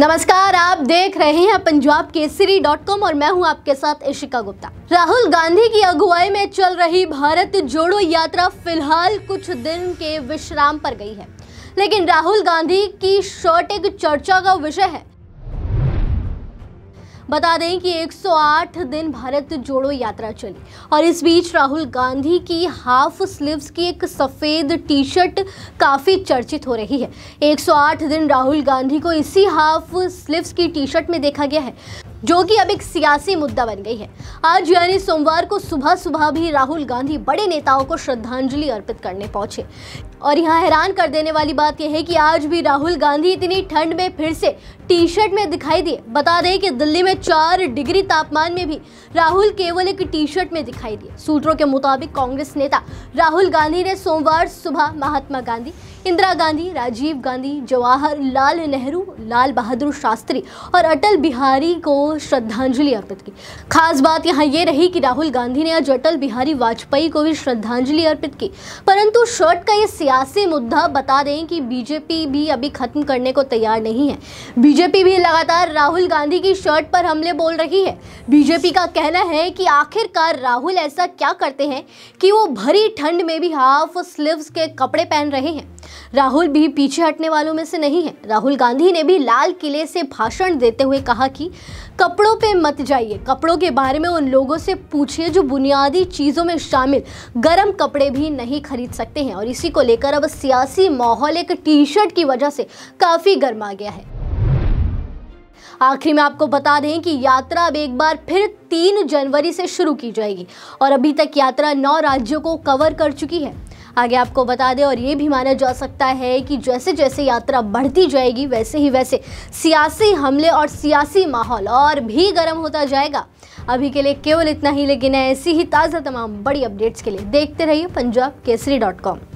नमस्कार आप देख रहे हैं पंजाब केसरी डॉट कॉम और मैं हूं आपके साथ इशिका गुप्ता राहुल गांधी की अगुवाई में चल रही भारत जोड़ो यात्रा फिलहाल कुछ दिन के विश्राम पर गई है लेकिन राहुल गांधी की शॉर्ट एक चर्चा का विषय है बता दें कि 108 दिन भारत जोड़ो यात्रा चली और इस बीच राहुल गांधी की हाफ स्लीव्स की एक सफ़ेद टी शर्ट काफ़ी चर्चित हो रही है 108 दिन राहुल गांधी को इसी हाफ स्लीव्स की टी शर्ट में देखा गया है जो कि अब एक सियासी मुद्दा बन गई है आज यानी सोमवार को सुबह सुबह भी राहुल गांधी बड़े नेताओं को श्रद्धांजलि अर्पित करने पहुंचे और यहाँ हैरान कर देने वाली बात यह है कि आज भी राहुल गांधी इतनी ठंड में फिर से टी शर्ट में दिखाई दिए बता दें कि दिल्ली में चार डिग्री तापमान में भी राहुल केवल एक टी शर्ट में दिखाई दिए सूत्रों के मुताबिक कांग्रेस नेता राहुल गांधी ने सोमवार सुबह महात्मा गांधी इंदिरा गांधी राजीव गांधी जवाहरलाल नेहरू लाल बहादुर शास्त्री और अटल बिहारी को श्रद्धांजलि अर्पित की खास बात यहाँ ये रही कि राहुल गांधी ने आज अटल बिहारी वाजपेयी को भी श्रद्धांजलि अर्पित की परंतु शर्ट का ये सियासी मुद्दा बता दें कि बीजेपी भी अभी खत्म करने को तैयार नहीं है बीजेपी भी लगातार राहुल गांधी की शर्ट पर हमले बोल रही है बीजेपी का कहना है कि आखिरकार राहुल ऐसा क्या करते हैं कि वो भरी ठंड में भी हाफ स्लीव्स के कपड़े पहन रहे हैं राहुल भी पीछे हटने वालों में से नहीं है राहुल गांधी ने भी लाल किले से भाषण देते हुए कहा कि कपड़ों पे मत जाइए कपड़ों के बारे में उन लोगों से पूछिए जो बुनियादी चीज़ों में शामिल गर्म कपड़े भी नहीं खरीद सकते हैं और इसी को लेकर अब सियासी माहौल एक टी शर्ट की वजह से काफ़ी गर्म आ गया है आखिर में आपको बता दें कि यात्रा अब एक बार फिर तीन जनवरी से शुरू की जाएगी और अभी तक यात्रा नौ राज्यों को कवर कर चुकी है आगे आपको बता दें और ये भी माना जा सकता है कि जैसे जैसे यात्रा बढ़ती जाएगी वैसे ही वैसे सियासी हमले और सियासी माहौल और भी गर्म होता जाएगा अभी के लिए केवल इतना ही लेकिन ऐसी ही ताज़ा तमाम बड़ी अपडेट्स के लिए देखते रहिए पंजाब केसरी डॉट कॉम